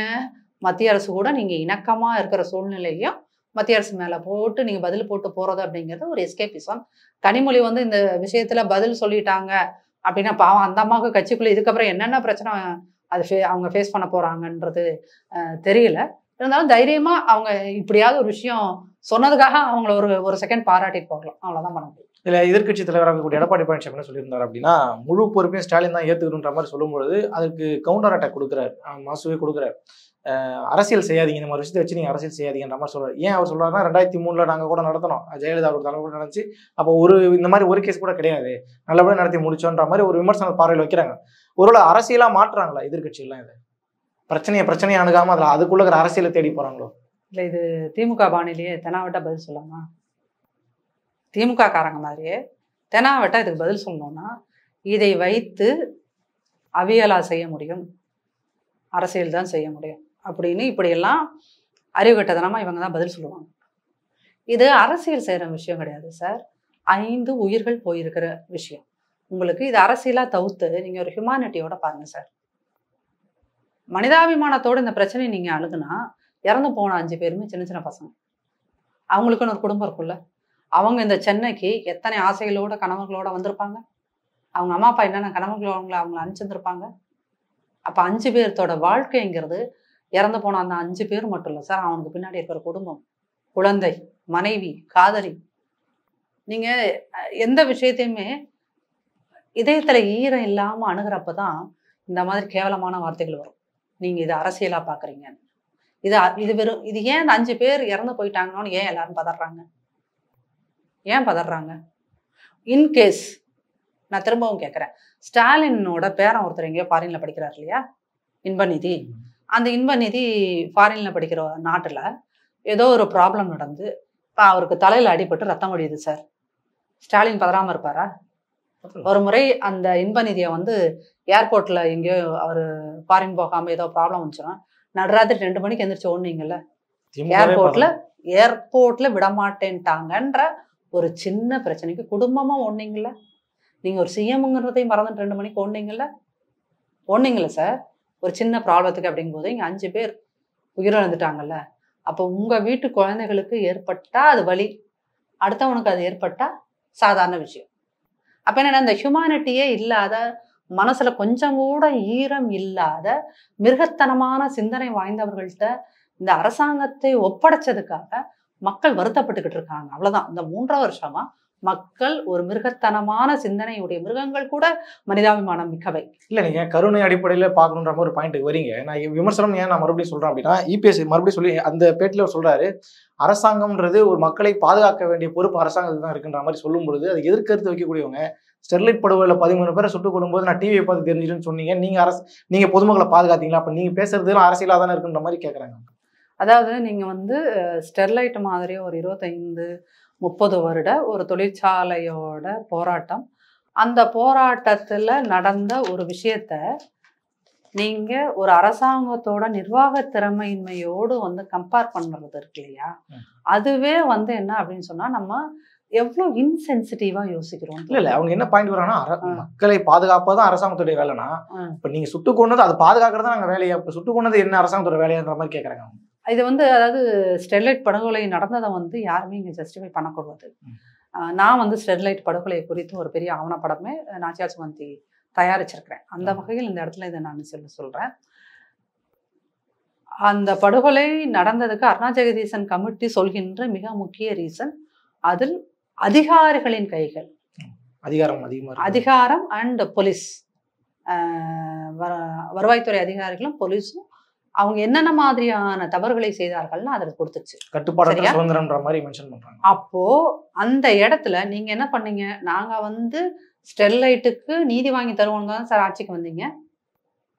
மத்திய அரசு கூட நீங்கள் இணக்கமாக இருக்கிற சூழ்நிலையும் மத்திய அரசு மேலே போட்டு நீங்கள் பதில் போட்டு போகிறது அப்படிங்கிறது ஒரு எஸ்கேபிசம் கனிமொழி வந்து இந்த விஷயத்தில் பதில் சொல்லிட்டாங்க அப்படின்னா பாவம் அந்த அம்மாவுக்கு கட்சிக்குள்ளே இதுக்கப்புறம் என்னென்ன பிரச்சனை அது ஃபே அவங்க ஃபேஸ் பண்ண போகிறாங்கன்றது தெரியல இருந்தாலும் தைரியமாக அவங்க இப்படியாவது ஒரு விஷயம் சொன்னதுக்காக அவங்கள ஒரு ஒரு செகண்ட் பாராட்டிட்டு போகலாம் அவ்வளோதான் பண்ண முடியும் இல்ல எதிர்கட்சி தலைவராக கூட எடப்பாடி பழனிசாமி என்ன சொல்லியிருந்தார் அப்படின்னா முழு பொறுப்பையும் ஸ்டாலின் தான் ஏத்துக்கணுன்ற மாதிரி சொல்லும்பொழுது அதுக்கு கவுண்டர் அட்டாக் கொடுக்குறாரு மாசுவே கொடுக்குறாரு அரசியல் செய்யாதீங்க இந்த மாதிரி விஷயத்தை வச்சு நீங்கள் அரசியல் செய்யாதீங்கன்ற மாதிரி சொல்கிறார் ஏன் அவர் சொல்கிறாருன்னா ரெண்டாயிரத்தி மூணில் நாங்கள் கூட நடத்தணும் ஜெயலலிதா அவரோட தலைமை கூட நடந்துச்சு அப்போ ஒரு இந்த மாதிரி ஒரு கேஸ் கூட கிடையாது நல்லபடியாக நடத்தி முடிச்சோன்ற மாதிரி ஒரு விமர்சன பார்வையில் வைக்கிறாங்க ஒருவேளை அரசியலாக மாற்றுறாங்களா எதிர்கட்சிகள்லாம் இதை பிரச்சனையை பிரச்சனையை அணுகாமல் அதில் அதுக்குள்ளே இருக்கிற அரசியலை தேடி போகிறாங்களோ இல்லை இது திமுக பாணிலேயே தெனாவட்டா பதில் சொல்லலாமா திமுக காரங்க மாதிரியே தெனாவட்டா இதுக்கு பதில் சொல்லணும்னா இதை வைத்து அவியலா செய்ய முடியும் அரசியல் தான் செய்ய முடியும் அப்படின்னு இப்படியெல்லாம் அறிவு கட்டதனமாக இவங்க தான் பதில் சொல்லுவாங்க இது அரசியல் செய்கிற விஷயம் கிடையாது சார் ஐந்து உயிர்கள் போயிருக்கிற விஷயம் உங்களுக்கு இது அரசியலாக தவிர்த்து நீங்கள் ஒரு ஹியூமானிட்டியோட பாருங்கள் சார் மனிதாபிமானத்தோடு இந்த பிரச்சனையை நீங்கள் அழுகுனா இறந்து போன அஞ்சு பேருமே சின்ன சின்ன பசங்க அவங்களுக்குன்னு ஒரு குடும்பம் இருக்கும்ல அவங்க இந்த சென்னைக்கு எத்தனை ஆசைகளோட கணவர்களோட வந்திருப்பாங்க அவங்க அம்மா அப்பா என்னென்ன கணவர்களோட அவங்கள அவங்கள அனுப்பிச்சிருந்துருப்பாங்க அப்போ அஞ்சு பேர்த்தோட வாழ்க்கைங்கிறது இறந்து போன அந்த அஞ்சு பேர் மட்டும் இல்லை சார் அவனுக்கு பின்னாடி இருக்கிற குடும்பம் குழந்தை மனைவி காதலி நீங்கள் எந்த விஷயத்தையுமே இதயத்தில் ஈரம் இல்லாமல் அணுகிறப்ப தான் இந்த மாதிரி கேவலமான வார்த்தைகள் வரும் நீங்கள் இது அரசியலாக பார்க்குறீங்க இது இது வெறும் இது ஏன் இந்த அஞ்சு பேர் இறந்து போயிட்டாங்கன்னு ஏன் எல்லாரும் பதறாங்க ஏன் பதறாங்க இன்கேஸ் நான் திரும்பவும் கேட்குறேன் ஸ்டாலினோட பேரன் ஒருத்தர் எங்கேயோ ஃபாரினில் படிக்கிறார் இல்லையா இன்பநிதி அந்த இன்ப நிதி ஃபாரின்ல படிக்கிற நாட்டில் ஏதோ ஒரு ப்ராப்ளம் நடந்து அவருக்கு தலையில் அடிபட்டு ரத்தம் ஒழியுது சார் ஸ்டாலின் பதறாமல் இருப்பாரா ஒரு முறை அந்த இன்ப நிதியை வந்து ஏர்போர்ட்டில் எங்கேயோ அவர் ஃபாரின் போகாமல் ஏதோ ப்ராப்ளம் வந்துச்சுன்னா நடராத்திரி ரெண்டு மணிக்கு எந்திரிச்சு ஓடுனீங்கல்ல ஏர்போர்ட்ல ஏர்போர்ட்ல விடமாட்டேன்ட்டாங்கன்ற ஒரு சின்ன பிரச்சனைக்கு குடும்பமா ஒன்னீங்கல்ல நீங்க ஒரு சிஎம்ங்கிறதையும் மறந்துட்டு ரெண்டு மணிக்கு ஒன்னீங்கல்ல ஒன்னீங்கல்ல சார் ஒரு சின்ன ப்ராப்ளத்துக்கு அப்படிங்கும்போது இங்கே அஞ்சு பேர் உயிரிழந்துட்டாங்கல்ல அப்போ உங்கள் வீட்டு குழந்தைகளுக்கு ஏற்பட்டால் அது வலி அடுத்தவனுக்கு அது ஏற்பட்டால் சாதாரண விஷயம் அப்போ என்னென்னா இந்த ஹியூமானிட்டியே இல்லாத மனசில் கொஞ்சம் கூட ஈரம் இல்லாத மிருகத்தனமான சிந்தனை வாய்ந்தவர்கள்ட்ட இந்த அரசாங்கத்தை ஒப்படைச்சதுக்காக மக்கள் வருத்தப்பட்டுக்கிட்டு இருக்காங்க அவ்வளோதான் இந்த மூன்றரை வருஷமாக மக்கள் ஒரு மிருகத்தனமான சிந்தனையுடைய மிருகங்கள் கூட மனிதாபிமானம் மிக்கவை இல்லை நீங்கள் கருணை அடிப்படையில் பார்க்கணுன்ற மாதிரி ஒரு பாயிண்ட்டுக்கு வரீங்க நான் விமர்சனம் ஏன் நான் மறுபடியும் சொல்கிறேன் அப்படின்னா இபிஎஸ் e மறுபடியும் சொல்லி அந்த பேட்டில் அவர் சொல்கிறாரு அரசாங்கம்ன்றது ஒரு மக்களை பாதுகாக்க வேண்டிய பொறுப்பு அரசாங்கத்துக்கு தான் இருக்குன்ற மாதிரி சொல்லும் பொழுது அது எதிர்கருத்து வைக்கக்கூடியவங்க ஸ்டெர்லைட் படுகொலையில் பதிமூணு பேரை சுட்டுக் கொள்ளும்போது நான் டிவியை பார்த்து தெரிஞ்சிருன்னு சொன்னீங்க நீங்கள் அரசு நீங்கள் பொதுமக்களை பாதுகாத்தீங்களா அப்போ நீங்கள் பேசுறதுலாம் அரசியலாக தானே இருக்குன்ற மாதிரி கேட்குறாங்க அதாவது நீங்கள் வந்து ஸ்டெர்லைட் மாதிரி ஒரு இருபத்தைந்து முப்பது வருட ஒரு தொழிற்சாலையோட போராட்டம் அந்த போராட்டத்தில் நடந்த ஒரு விஷயத்த நீங்கள் ஒரு அரசாங்கத்தோட நிர்வாக திறமையின்மையோடு வந்து கம்பேர் பண்ணுறது இருக்கு இல்லையா அதுவே வந்து என்ன அப்படின்னு சொன்னால் நம்ம எவ்வளோ இன்சென்சிட்டிவாக யோசிக்கிறோம் இல்லை இல்லை அவங்க என்ன பாயிண்ட் வராங்கன்னா மக்களை பாதுகாப்பது தான் அரசாங்கத்துடைய வேலைனா இப்போ நீங்கள் சுட்டு கொண்டது அது பாதுகாக்கிறது தான் நாங்கள் வேலையா இப்போ சுட்டு கொண்டது என்ன அரசாங்கத்தோட வேலையான்ற மாதிரி கேட்குறாங்க அவங்க இது வந்து அதாவது ஸ்டெர்லைட் படுகொலை நடந்ததை வந்து யாருமே இங்கே ஜஸ்டிஃபை பண்ணக்கூடாது நான் வந்து ஸ்டெர்லைட் படுகொலை குறித்து ஒரு பெரிய ஆவணப்படமே நாச்சியார் சுமந்தி தயாரிச்சிருக்கிறேன் அந்த வகையில் இந்த இடத்துல இதை நான் சொல்ல சொல்கிறேன் அந்த படுகொலை நடந்ததுக்கு அருணாஜெகதீசன் கமிட்டி சொல்கின்ற மிக முக்கிய ரீசன் அதில் அதிகாரிகளின் கைகள் அதிகாரம் அதிகமாக அதிகாரம் அண்ட் போலீஸ் வருவாய்த்துறை அதிகாரிகளும் போலீஸும் அவங்க என்னென்ன மாதிரியான தவறுகளை செய்தார்கள்னு அதற்கு கொடுத்துச்சு கட்டுப்பாடு மாதிரி மென்ஷன் அப்போ அந்த இடத்துல நீங்க என்ன பண்ணீங்க நாங்க வந்து ஸ்டெர்லைட்டுக்கு நீதி வாங்கி தருவோங்க தான் சார் ஆட்சிக்கு வந்தீங்க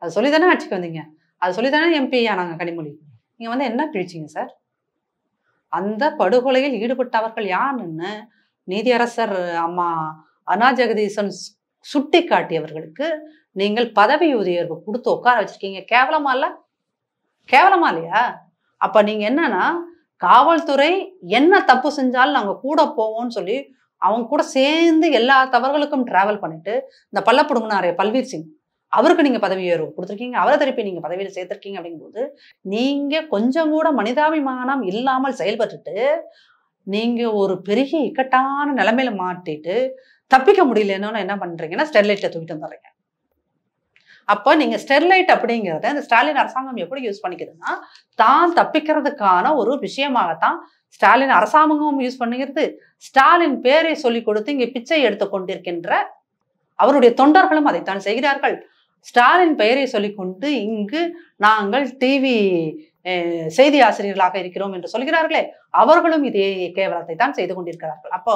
அது சொல்லி தானே ஆட்சிக்கு வந்தீங்க அது சொல்லி தானே எம்பி ஆனாங்க கனிமொழி நீங்க வந்து என்ன கிழிச்சிங்க சார் அந்த படுகொலையில் ஈடுபட்டவர்கள் யாருன்னு நீதியரசர் அம்மா அனா ஜெகதீசன் சுட்டி காட்டியவர்களுக்கு நீங்கள் பதவி உயர்வு கொடுத்து உட்கார வச்சிருக்கீங்க கேவலமா இல்லை கேவலமா இல்லையா அப்போ நீங்கள் என்னன்னா காவல்துறை என்ன தப்பு செஞ்சாலும் நாங்கள் கூட போவோம்னு சொல்லி அவங்க கூட சேர்ந்து எல்லா தவறுகளுக்கும் டிராவல் பண்ணிட்டு இந்த பல்ல பல்வீர் சிங் அவருக்கு நீங்கள் பதவி உயர்வு கொடுத்துருக்கீங்க அவரை திருப்பி நீங்கள் பதவியில் சேர்த்திருக்கீங்க அப்படிங்கும்போது நீங்கள் கொஞ்சம் கூட மனிதாபிமானம் இல்லாமல் செயல்பட்டுட்டு நீங்கள் ஒரு பெரிய இக்கட்டான நிலைமையில மாட்டிட்டு தப்பிக்க முடியலன்னு என்ன பண்றீங்கன்னா ஸ்டெர்லைட்ல தூக்கிட்டு வந்துடுறீங்க அப்போ நீங்க ஸ்டெர்லைட் அப்படிங்கிறத இந்த ஸ்டாலின் அரசாங்கம் எப்படி யூஸ் பண்ணிக்கிறதுன்னா தான் தப்பிக்கிறதுக்கான ஒரு விஷயமாகத்தான் ஸ்டாலின் அரசாங்கமும் யூஸ் பண்ணுகிறது ஸ்டாலின் பேரை சொல்லி கொடுத்து இங்கே பிச்சை எடுத்து கொண்டிருக்கின்ற அவருடைய தொண்டர்களும் அதைத்தான் செய்கிறார்கள் ஸ்டாலின் பெயரை சொல்லிக்கொண்டு இங்கு நாங்கள் டிவி செய்தி ஆசிரியர்களாக இருக்கிறோம் என்று சொல்கிறார்களே அவர்களும் இதே கேவலத்தை தான் செய்து கொண்டிருக்கிறார்கள் அப்போ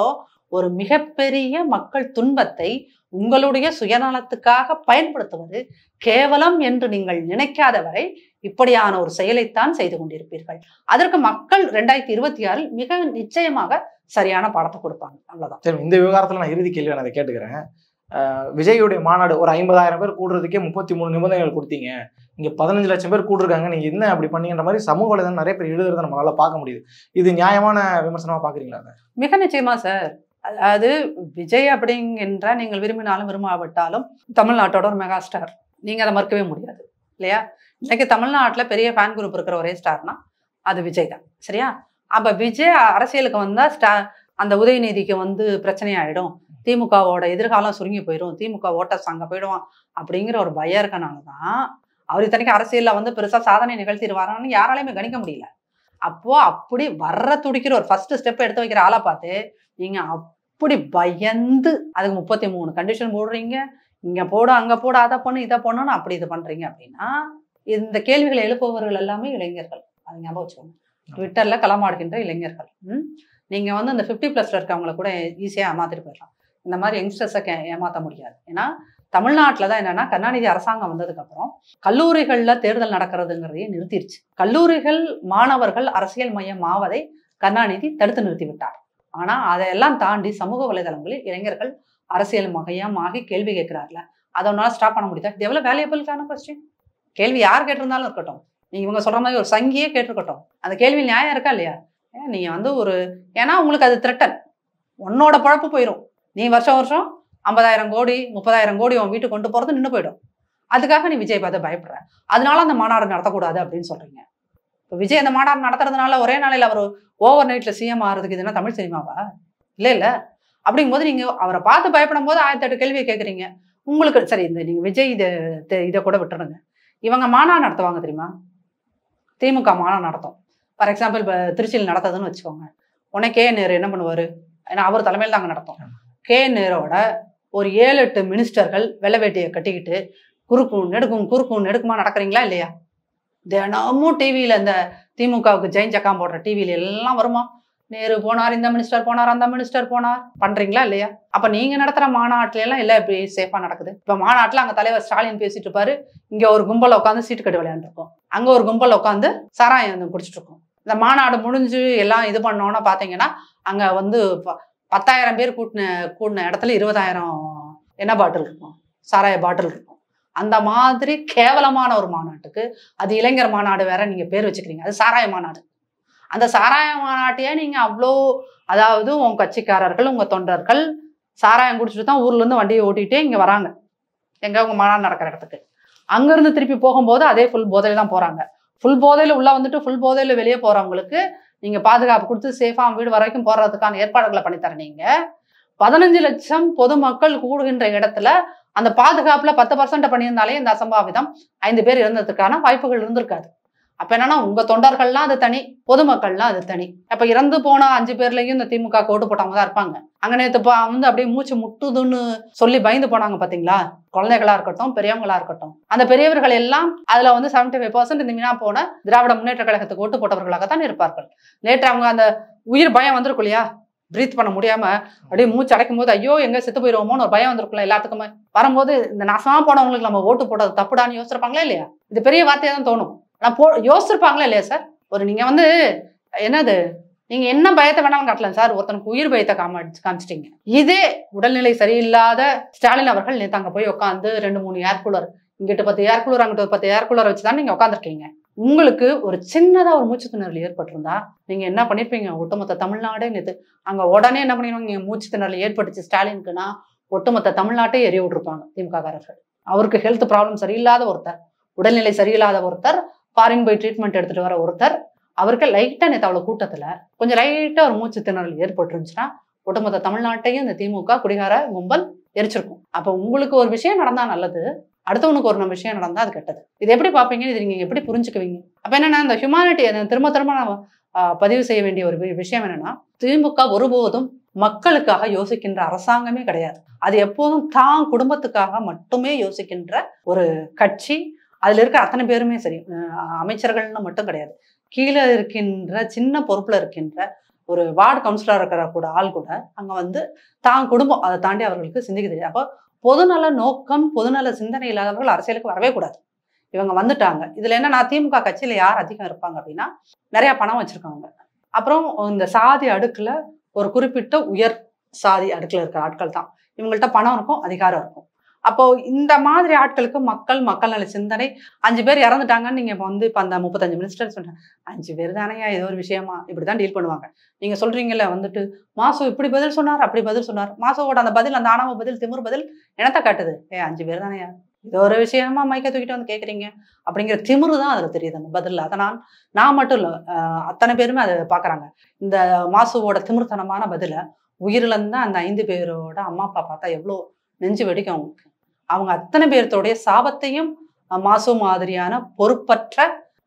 ஒரு மிகப்பெரிய மக்கள் துன்பத்தை உங்களுடைய சுயநலத்துக்காக பயன்படுத்துவது கேவலம் என்று நீங்கள் நினைக்காத வரை இப்படியான ஒரு செயலைத்தான் செய்து கொண்டிருப்பீர்கள் அதற்கு மக்கள் ரெண்டாயிரத்தி இருபத்தி ஆறில் மிக நிச்சயமாக சரியான பாடத்தை கொடுப்பாங்க அவ்வளவுதான் சரி இந்த விவகாரத்துல நான் இறுதி கேள்வி நான் அதை கேட்டுக்கிறேன் விஜயுடைய மாநாடு ஒரு ஐம்பதாயிரம் பேர் கூடுறதுக்கே முப்பத்தி மூணு நிபந்தனைகள் கொடுத்தீங்க இங்கே பதினஞ்சு லட்சம் பேர் கூட்டிருக்காங்க நீங்கள் என்ன அப்படி பண்ணீங்கன்ற மாதிரி சமூக வலைதளம் நிறைய பேர் எழுதுறதை நம்மளால பார்க்க முடியுது இது நியாயமான விமர்சனமாக பார்க்குறீங்களா மிக நிச்சயமா சார் அதாவது விஜய் அப்படிங்கின்ற நீங்கள் விரும்பினாலும் விரும்பாவிட்டாலும் தமிழ்நாட்டோட ஒரு மெகா ஸ்டார் நீங்கள் அதை மறுக்கவே முடியாது இல்லையா இன்னைக்கு தமிழ்நாட்டில் பெரிய ஃபேன் குரூப் இருக்கிற ஒரே ஸ்டார்னா அது விஜய் தான் சரியா அப்போ விஜய் அரசியலுக்கு வந்தால் ஸ்டா அந்த உதயநிதிக்கு வந்து பிரச்சனையாயிடும் திமுகவோட எதிர்காலம் சுருங்கி போயிடும் திமுக ஓட்டர்ஸ் அங்கே போயிடுவான் அப்படிங்கிற ஒரு பயம் இருக்கனால தான் அவர் இத்தனைக்கு அரசியலில் வந்து பெருசாக சாதனை நிகழ்த்திடுவாரான்னு யாராலையுமே கணிக்க முடியல அப்போது அப்படி வர்ற துடிக்கிற ஒரு ஃபர்ஸ்ட் ஸ்டெப் எடுத்து வைக்கிற ஆளை பார்த்து நீங்கள் அப் அப்படி பயந்து அதுக்கு முப்பத்தி மூணு கண்டிஷன் போடுறீங்க இங்கே போட அங்கே போட அதை பண்ணு இதை பண்ணணும் அப்படி இது பண்ணுறீங்க அப்படின்னா இந்த கேள்விகளை எழுப்புபவர்கள் எல்லாமே இளைஞர்கள் அது ஞாபகம் வச்சுக்கோங்க ட்விட்டரில் களமாடுகின்ற இளைஞர்கள் நீங்கள் வந்து இந்த ஃபிஃப்டி பிளஸ்ல இருக்கவங்கள கூட ஈஸியாக ஏமாத்திட்டு போயிடலாம் இந்த மாதிரி யங்ஸ்டர்ஸை ஏமாற்ற முடியாது ஏன்னா தமிழ்நாட்டில் தான் என்னென்னா கருணாநிதி அரசாங்கம் வந்ததுக்கப்புறம் கல்லூரிகளில் தேர்தல் நடக்கிறதுங்கிறதையே நிறுத்திடுச்சு கல்லூரிகள் மாணவர்கள் அரசியல் மையம் ஆவதை கருணாநிதி தடுத்து நிறுத்தி விட்டார் ஆனால் அதையெல்லாம் தாண்டி சமூக வலைதளங்களில் இளைஞர்கள் அரசியல் மகையமாகி கேள்வி கேட்கிறார்கள் அதை ஒன்றால் ஸ்டாப் பண்ண முடியுதா எவ்வளோ வேல்யூபிளான கொஸ்டின் கேள்வி யார் கேட்டிருந்தாலும் இருக்கட்டும் நீங்கள் இவங்க சொல்கிற மாதிரி ஒரு சங்கியே கேட்டிருக்கட்டும் அந்த கேள்வி நியாயம் இருக்கா இல்லையா நீங்கள் வந்து ஒரு ஏன்னா உங்களுக்கு அது திரட்டன் உன்னோட பழப்பு போயிடும் நீ வருஷம் வருஷம் ஐம்பதாயிரம் கோடி முப்பதாயிரம் கோடி உன் வீட்டுக்கு கொண்டு போகிறது நின்று போயிடும் அதுக்காக நீ விஜய் பார்த்து பயப்படுற அதனால அந்த மாநாடு நடத்தக்கூடாது அப்படின்னு சொல்கிறீங்க இப்போ விஜய் அந்த மாநாடு நடத்துறதுனால ஒரே நாளையில் அவர் ஓவர் நைட்டில் சிஎம் ஆகிறதுக்கு இதுனா தமிழ் சினிமாவா இல்லை இல்லை அப்படிங்கும் போது நீங்கள் அவரை பார்த்து பயப்படும் போது ஆயிரத்தி எட்டு கேள்வியை கேட்குறீங்க உங்களுக்கு சரி இந்த நீங்கள் விஜய் இதை இதை கூட விட்டுருங்க இவங்க மாநாடு நடத்துவாங்க தெரியுமா திமுக மாநாடு நடத்தும் ஃபார் எக்ஸாம்பிள் இப்போ திருச்சியில் நடத்துதுன்னு வச்சுக்கோங்க உடனே கே நேரு என்ன பண்ணுவார் ஏன்னா அவர் தலைமையில் தாங்க நடத்தும் கே நேரோட ஒரு ஏழு எட்டு மினிஸ்டர்கள் வெள்ளை வேட்டியை கட்டிக்கிட்டு குறுக்கும் நெடுக்கும் குறுக்கும் நெடுக்குமா நடக்கிறீங்களா இல்லையா தினமும் டிவியில் இந்த திமுகவுக்கு ஜெயின் சக்காம் போடுற டிவியில் எல்லாம் வருமா நேரு போனார் இந்த மினிஸ்டர் போனார் அந்த மினிஸ்டர் போனார் பண்ணுறீங்களா இல்லையா அப்போ நீங்கள் நடத்துகிற மாநாட்டில எல்லாம் இப்படி சேஃபாக நடக்குது இப்போ மாநாட்டில் அங்கே தலைவர் ஸ்டாலின் பேசிட்டு இருப்பாரு இங்கே ஒரு கும்பல் உட்காந்து சீட்டு கட்டு விளையாண்டுருக்கோம் அங்கே ஒரு கும்பல் உட்காந்து சராயம் குடிச்சிட்டு இருக்கோம் இந்த மாநாடு முடிஞ்சு எல்லாம் இது பண்ணோன்னா பார்த்தீங்கன்னா அங்கே வந்து பத்தாயிரம் பேர் கூட்டின கூட்டின இடத்துல இருபதாயிரம் என்ன பாட்டில் இருக்கும் சாராய பாட்டில் இருக்கும் அந்த மாதிரி கேவலமான ஒரு மாநாட்டுக்கு அது இளைஞர் மாநாடு வேற நீங்கள் பேர் வச்சுக்கிறீங்க அது சாராய மாநாடு அந்த சாராய மாநாட்டையே நீங்கள் அவ்வளோ அதாவது உங்கள் கட்சிக்காரர்கள் உங்கள் தொண்டர்கள் சாராயம் குடிச்சிட்டு தான் ஊர்லேருந்து வண்டியை ஓட்டிகிட்டே இங்கே வராங்க எங்கே உங்கள் மாநாடு நடக்கிற இடத்துக்கு அங்கேருந்து திருப்பி போகும்போது அதே ஃபுல் போதையில் தான் போகிறாங்க ஃபுல் போதையில் உள்ளே வந்துட்டு ஃபுல் போதையில் வெளியே போகிறவங்களுக்கு நீங்கள் பாதுகாப்பு கொடுத்து சேஃபா வீடு வரைக்கும் போடுறதுக்கான ஏற்பாடுகளை பண்ணித்தர பதினஞ்சு லட்சம் பொதுமக்கள் கூடுகின்ற இடத்துல அந்த பாதுகாப்புல பத்து பர்சன்ட் பண்ணியிருந்தாலே இந்த அசம்பாவிதம் ஐந்து பேர் இறந்ததுக்கான வாய்ப்புகள் இருந்திருக்காது அப்ப என்னன்னா உங்க தொண்டர்கள்லாம் அது தனி பொதுமக்கள்லாம் அது தனி அப்ப இறந்து போன அஞ்சு பேர்லயும் இந்த திமுக ஓட்டு போட்டவங்க தான் இருப்பாங்க அங்கனே வந்து அப்படியே மூச்சு முட்டுதுன்னு சொல்லி பயந்து போனாங்க பாத்தீங்களா குழந்தைகளா இருக்கட்டும் பெரியவங்களா இருக்கட்டும் அந்த பெரியவர்கள் எல்லாம் அதுல வந்து செவன்டி ஃபைவ் பர்சன்ட் இந்த மீனா போன திராவிட முன்னேற்ற கழகத்துக்கு ஓட்டு போட்டவர்களாகத்தான் இருப்பார்கள் நேற்று அவங்க அந்த உயிர் பயம் வந்திருக்கும் இல்லையா ப்ரீத் பண்ண முடியாம அப்படியே மூச்சு அடைக்கும் போது ஐயோ எங்க செத்து போயிருவோமோன்னு ஒரு பயம் வந்திருக்கும்ல எல்லாத்துக்குமே வரும்போது இந்த நசமா போனவங்களுக்கு நம்ம ஓட்டு போட்டது தப்புடான்னு யோசிச்சிருப்பாங்களா இல்லையா இது பெரிய வார்த்தையா தான் தோணும் ஆனா போ யோசிச்சிருப்பாங்களா இல்லையா சார் ஒரு நீங்க வந்து என்னது நீங்க என்ன பயத்தை வேணாலும் காட்டலாம் சார் ஒருத்தனுக்கு உயிர் பயத்தை காம காமிச்சிட்டீங்க இதே உடல்நிலை சரியில்லாத ஸ்டாலின் அவர்கள் நேற்று அங்கே போய் உட்காந்து ரெண்டு மூணு ஏர் கூலர் இங்கிட்ட பத்து ஏர் கூலர் அங்கிட்ட பத்து ஏர் கூலர் வச்சுதான் நீங்க உட்காந்துருக்கீங்க உங்களுக்கு ஒரு சின்னதாக ஒரு மூச்சு திணறல் ஏற்பட்டிருந்தா நீங்கள் என்ன பண்ணியிருப்பீங்க ஒட்டுமொத்த தமிழ்நாடே நேற்று அங்கே உடனே என்ன பண்ணிடுவாங்க மூச்சு திணறல் ஏற்பட்டுச்சு ஸ்டாலினுக்குன்னா ஒட்டுமொத்த தமிழ்நாட்டை எரிய விட்டுருப்பாங்க திமுககாரர்கள் அவருக்கு ஹெல்த் ப்ராப்ளம் சரியில்லாத ஒருத்தர் உடல்நிலை சரியில்லாத ஒருத்தர் ஃபாரின் போய் ட்ரீட்மெண்ட் எடுத்துகிட்டு வர ஒருத்தர் அவருக்கு லைட்டாக நேற்று அவ்வளோ கூட்டத்தில் கொஞ்சம் லைட்டாக ஒரு மூச்சு திணறல் ஏற்பட்டுருந்துச்சுன்னா ஒட்டுமொத்த தமிழ்நாட்டையும் இந்த திமுக குடிகார கும்பல் எரிச்சிருக்கும் அப்போ உங்களுக்கு ஒரு விஷயம் நடந்தால் நல்லது அடுத்தவனுக்கு ஒரு விஷயம் நடந்தால் அது கெட்டது இது எப்படி பார்ப்பீங்க இது நீங்கள் எப்படி புரிஞ்சுக்குவீங்க அப்போ என்னென்னா இந்த ஹியூமானிட்டி திரும்ப திரும்ப பதிவு செய்ய வேண்டிய ஒரு விஷயம் என்னென்னா திமுக ஒருபோதும் மக்களுக்காக யோசிக்கின்ற அரசாங்கமே கிடையாது அது எப்போதும் தான் குடும்பத்துக்காக மட்டுமே யோசிக்கின்ற ஒரு கட்சி அதில் இருக்கிற அத்தனை பேருமே சரி அமைச்சர்கள்னு மட்டும் கிடையாது கீழே இருக்கின்ற சின்ன பொறுப்பில் இருக்கின்ற ஒரு வார்டு கவுன்சிலர் இருக்கிற கூட ஆள் கூட அங்கே வந்து தான் குடும்பம் அதை தாண்டி அவர்களுக்கு சிந்திக்க தெரியாது அப்போ பொதுநல நோக்கம் பொதுநல சிந்தனை இல்லாதவர்கள் அரசியலுக்கு வரவே கூடாது இவங்க வந்துட்டாங்க இதுல என்ன நான் திமுக கட்சியில யார் அதிகம் இருப்பாங்க அப்படின்னா நிறைய பணம் வச்சிருக்காங்க அப்புறம் இந்த சாதி அடுக்குல ஒரு குறிப்பிட்ட உயர் சாதி அடுக்குல இருக்கிற ஆட்கள் தான் இவங்கள்ட்ட பணம் இருக்கும் அதிகாரம் இருக்கும் அப்போ இந்த மாதிரி ஆட்களுக்கு மக்கள் மக்கள் நல சிந்தனை அஞ்சு பேர் இறந்துட்டாங்கன்னு நீங்க இப்போ வந்து இப்போ அந்த முப்பத்தஞ்சு மினிஸ்டர் சொல்றேன் அஞ்சு பேர் தானையா ஏதோ ஒரு விஷயமா இப்படிதான் டீல் பண்ணுவாங்க நீங்க சொல்றீங்கல்ல வந்துட்டு மாசு இப்படி பதில் சொன்னார் அப்படி பதில் சொன்னார் மாசுவோட அந்த பதில் அந்த ஆணவ பதில் திமுர் பதில் இனத்தை காட்டுது ஏ அஞ்சு பேர் தானையா இது ஒரு விஷயமா மைக்க தூக்கிட்டு வந்து கேட்குறீங்க அப்படிங்கிற திமுரு தான் அதில் தெரியுது அந்த பதிலில் அதனால் நான் மட்டும் இல்லை அத்தனை பேருமே அதை பார்க்குறாங்க இந்த மாசுவோட திமுர்த்தனமான பதிலை உயிரிழந்த அந்த ஐந்து பேரோட அம்மா அப்பா பார்த்தா எவ்வளோ நெஞ்சு வெடிக்கும் அவங்களுக்கு அவங்க அத்தனை பேர்த்தோடைய சாபத்தையும் மாசு மாதிரியான பொறுப்பற்ற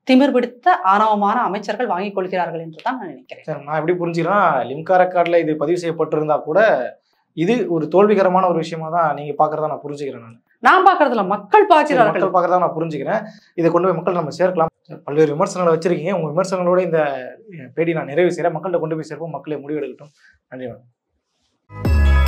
திமிர் பிடித்த ஆணவமான அமைச்சர்கள் வாங்கிக் கொள்கிறார்கள் என்று தான் நான் நினைக்கிறேன் சார் நான் எப்படி புரிஞ்சுக்கிறேன் லிம்கா ரெக்கார்டில் இது பதிவு செய்யப்பட்டிருந்தா கூட இது ஒரு தோல்விகரமான ஒரு விஷயமா தான் நீங்க பாக்குறதா நான் புரிஞ்சுக்கிறேன் நான் நான் பாக்குறதுல மக்கள் பாக்குறாங்க மக்கள் பாக்குறதா நான் புரிஞ்சுக்கிறேன் இதை கொண்டு போய் மக்கள் நம்ம சேர்க்கலாம் பல்வேறு விமர்சனங்களை வச்சிருக்கீங்க உங்க விமர்சனங்களோட இந்த பேடி நான் நிறைவு செய்யறேன் மக்கள்கிட்ட கொண்டு போய் சேர்ப்போம் மக்களே முடிவெடுக்கட்டும் நன்றி மேடம்